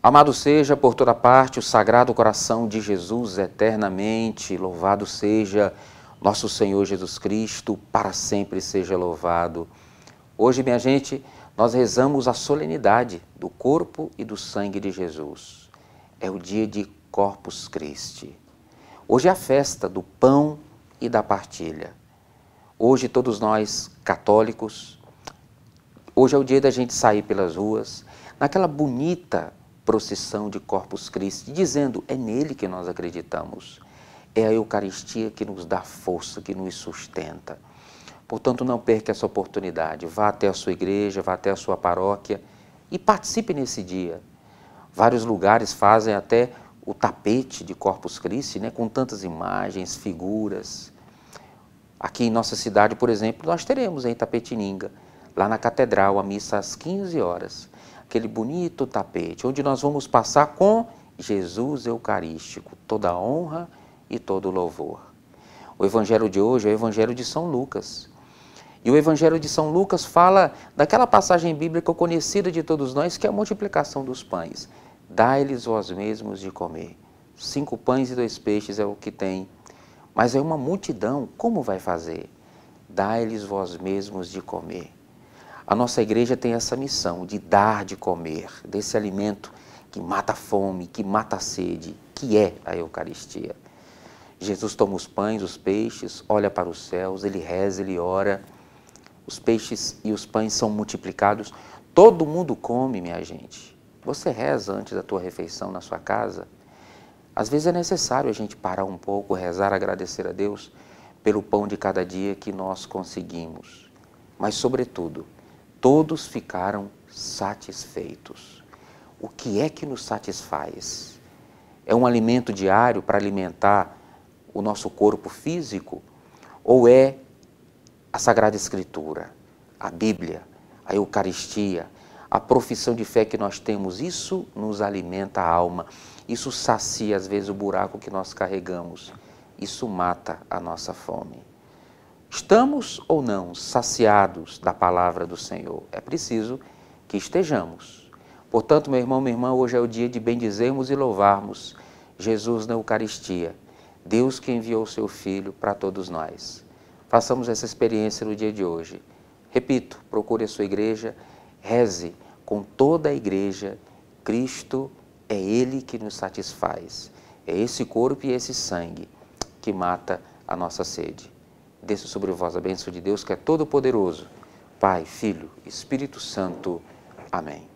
Amado seja por toda parte o Sagrado Coração de Jesus eternamente, louvado seja nosso Senhor Jesus Cristo, para sempre seja louvado. Hoje, minha gente, nós rezamos a solenidade do corpo e do sangue de Jesus. É o dia de Corpus Christi. Hoje é a festa do pão e da partilha. Hoje, todos nós católicos, hoje é o dia da gente sair pelas ruas, naquela bonita procissão de Corpus Christi, dizendo: é nele que nós acreditamos. É a Eucaristia que nos dá força, que nos sustenta. Portanto, não perca essa oportunidade. Vá até a sua igreja, vá até a sua paróquia e participe nesse dia. Vários lugares fazem até o tapete de Corpus Christi, né, com tantas imagens, figuras. Aqui em nossa cidade, por exemplo, nós teremos em Tapetininga, lá na catedral, a missa às 15 horas aquele bonito tapete, onde nós vamos passar com Jesus Eucarístico, toda a honra e todo o louvor. O Evangelho de hoje é o Evangelho de São Lucas. E o Evangelho de São Lucas fala daquela passagem bíblica conhecida de todos nós, que é a multiplicação dos pães. Dai-lhes vós mesmos de comer. Cinco pães e dois peixes é o que tem. Mas é uma multidão, como vai fazer? Dai-lhes vós mesmos de comer. A nossa igreja tem essa missão de dar de comer desse alimento que mata a fome, que mata a sede, que é a Eucaristia. Jesus toma os pães, os peixes, olha para os céus, ele reza, ele ora. Os peixes e os pães são multiplicados. Todo mundo come, minha gente. Você reza antes da tua refeição na sua casa? Às vezes é necessário a gente parar um pouco, rezar, agradecer a Deus pelo pão de cada dia que nós conseguimos. Mas, sobretudo, todos ficaram satisfeitos. O que é que nos satisfaz? É um alimento diário para alimentar o nosso corpo físico? Ou é a Sagrada Escritura, a Bíblia, a Eucaristia, a profissão de fé que nós temos? Isso nos alimenta a alma, isso sacia às vezes o buraco que nós carregamos, isso mata a nossa fome. Estamos ou não saciados da palavra do Senhor? É preciso que estejamos. Portanto, meu irmão, minha irmã, hoje é o dia de bendizermos e louvarmos Jesus na Eucaristia, Deus que enviou o seu Filho para todos nós. Façamos essa experiência no dia de hoje. Repito, procure a sua igreja, reze com toda a igreja. Cristo é Ele que nos satisfaz. É esse corpo e esse sangue que mata a nossa sede desça sobre vós a bênção de Deus, que é todo-poderoso, Pai, Filho, Espírito Santo. Amém.